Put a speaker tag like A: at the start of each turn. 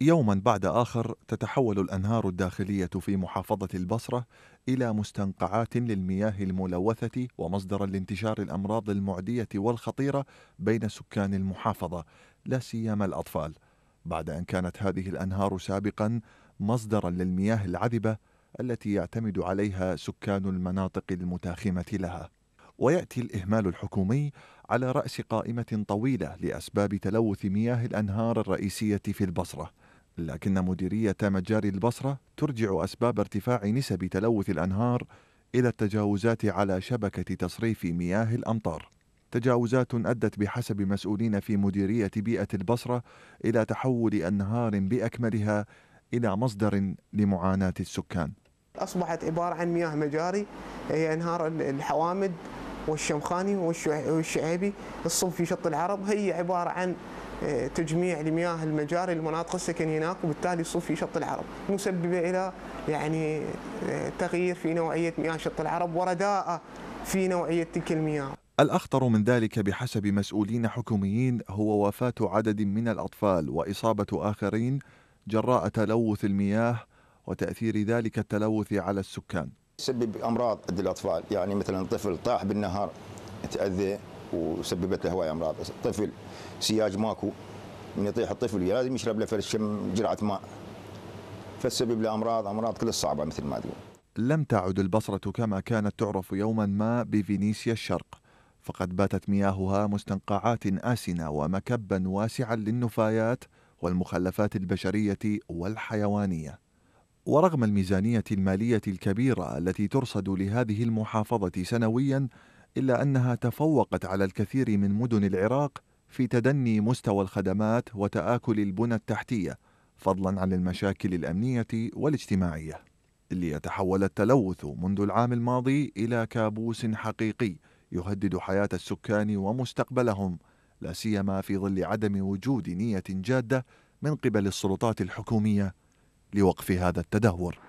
A: يوما بعد آخر تتحول الأنهار الداخلية في محافظة البصرة إلى مستنقعات للمياه الملوثة ومصدرا لانتشار الأمراض المعدية والخطيرة بين سكان المحافظة لا سيما الأطفال بعد أن كانت هذه الأنهار سابقا مصدرا للمياه العذبة التي يعتمد عليها سكان المناطق المتاخمة لها وياتي الاهمال الحكومي على راس قائمه طويله لاسباب تلوث مياه الانهار الرئيسيه في البصره لكن مديرية مجاري البصرة ترجع أسباب ارتفاع نسب تلوث الأنهار إلى التجاوزات على شبكة تصريف مياه الأمطار. تجاوزات أدت بحسب مسؤولين في مديرية بيئة البصرة إلى تحول أنهار بأكملها إلى مصدر لمعاناة السكان.
B: أصبحت عبارة عن مياه مجاري هي أنهار الحوامد والشمخاني والشعيبي الصنف في شط العرب هي عبارة عن آه، تجميع لمياه المجاري لمناطق السكن هناك وبالتالي في شط العرب مسببة إلى يعني آه، تغيير في نوعية مياه شط العرب ورداءة في نوعية تلك المياه
A: الأخطر من ذلك بحسب مسؤولين حكوميين هو وفاة عدد من الأطفال وإصابة آخرين جراء تلوث المياه وتأثير ذلك التلوث
C: على السكان يسبب امراض عند الاطفال يعني مثلا طفل طاح بالنهار تاذى وسببت له هواي امراض طفل سياج ماكو من يطيح الطفل لازم يشرب له فرش جرعه ماء فتسبب له امراض امراض كل صعبه مثل ما تقول
A: لم تعد البصرة كما كانت تعرف يوما ما بفينيسيا الشرق فقد باتت مياهها مستنقعات آسنة ومكبا واسعا للنفايات والمخلفات البشرية والحيوانية ورغم الميزانية المالية الكبيرة التي ترصد لهذه المحافظة سنويا إلا أنها تفوقت على الكثير من مدن العراق في تدني مستوى الخدمات وتآكل البنى التحتية فضلا عن المشاكل الأمنية والاجتماعية ليتحول التلوث منذ العام الماضي إلى كابوس حقيقي يهدد حياة السكان ومستقبلهم لا سيما في ظل عدم وجود نية جادة من قبل السلطات الحكومية لوقف هذا التدهور